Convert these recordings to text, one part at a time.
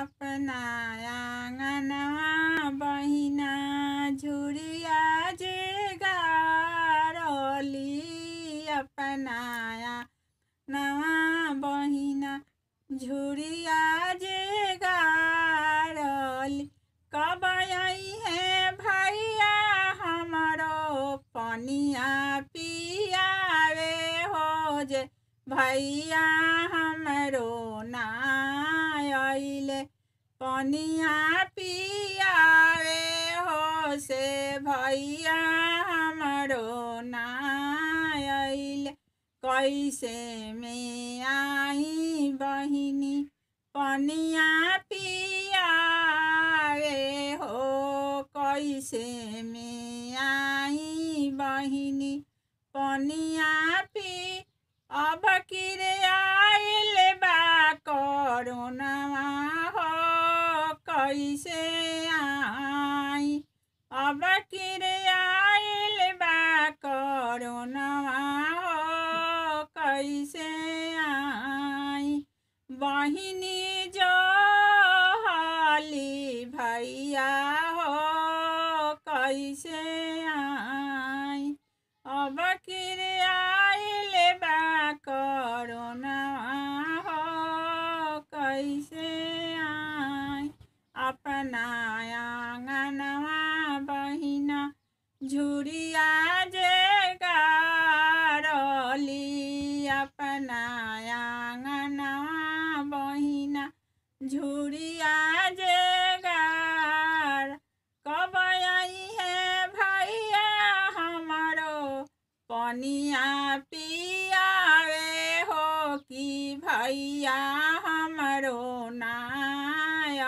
अपना आंगनवा बहिना झुरिया जे गारोली अपनाया नवा बहिना झुरिया जे गारोली कब आई है भैया हमारो पनिया पिया रे हो जे भैया पानिया पियावे हो से भैया हमारो नायल कैसे में आई बहिनी पनिया पियावे हो कैसे में आई बहिनी कनिया पी अब किरे হইছে আই অবাকিরে আইল বা করোনা কইছে আই বাহিনী জলি ভাইয়া হ কইছে আই অবাকিরে ঝুরিয়া যে গারলি আপনায়া বহিনা ঝুরিয়া যে গার কবয়াই হে ভাইয়া আমার পনিয়া পিয়া রে হো কি ভাইয়া আমারো না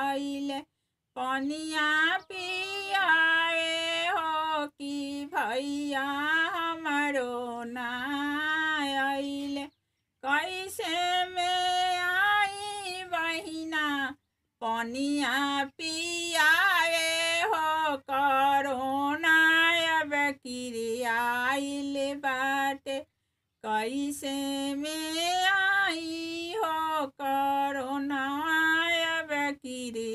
আইলে পনিয়া পিয়া खैया मरो नाइले कैसे में आई बहिना पनिया पियावे हो करो नायब किरियाइल बाटे कैसे में आई हो करो नायब किरी